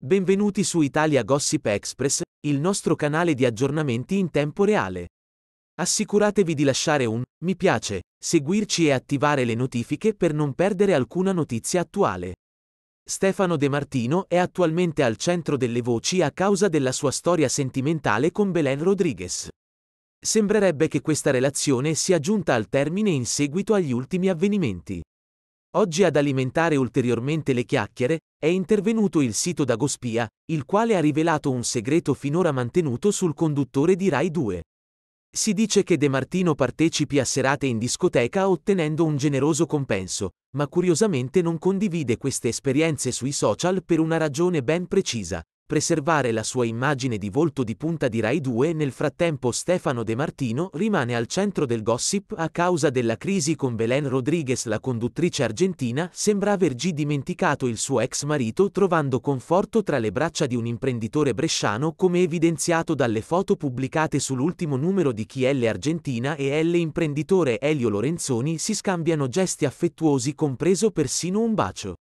Benvenuti su Italia Gossip Express, il nostro canale di aggiornamenti in tempo reale. Assicuratevi di lasciare un mi piace, seguirci e attivare le notifiche per non perdere alcuna notizia attuale. Stefano De Martino è attualmente al centro delle voci a causa della sua storia sentimentale con Belen Rodriguez. Sembrerebbe che questa relazione sia giunta al termine in seguito agli ultimi avvenimenti. Oggi ad alimentare ulteriormente le chiacchiere è intervenuto il sito Dagospia, il quale ha rivelato un segreto finora mantenuto sul conduttore di Rai 2. Si dice che De Martino partecipi a serate in discoteca ottenendo un generoso compenso, ma curiosamente non condivide queste esperienze sui social per una ragione ben precisa preservare la sua immagine di volto di punta di Rai 2 nel frattempo Stefano De Martino rimane al centro del gossip a causa della crisi con Belen Rodriguez la conduttrice argentina sembra avergì dimenticato il suo ex marito trovando conforto tra le braccia di un imprenditore bresciano come evidenziato dalle foto pubblicate sull'ultimo numero di Chi L Argentina e L imprenditore Elio Lorenzoni si scambiano gesti affettuosi compreso persino un bacio.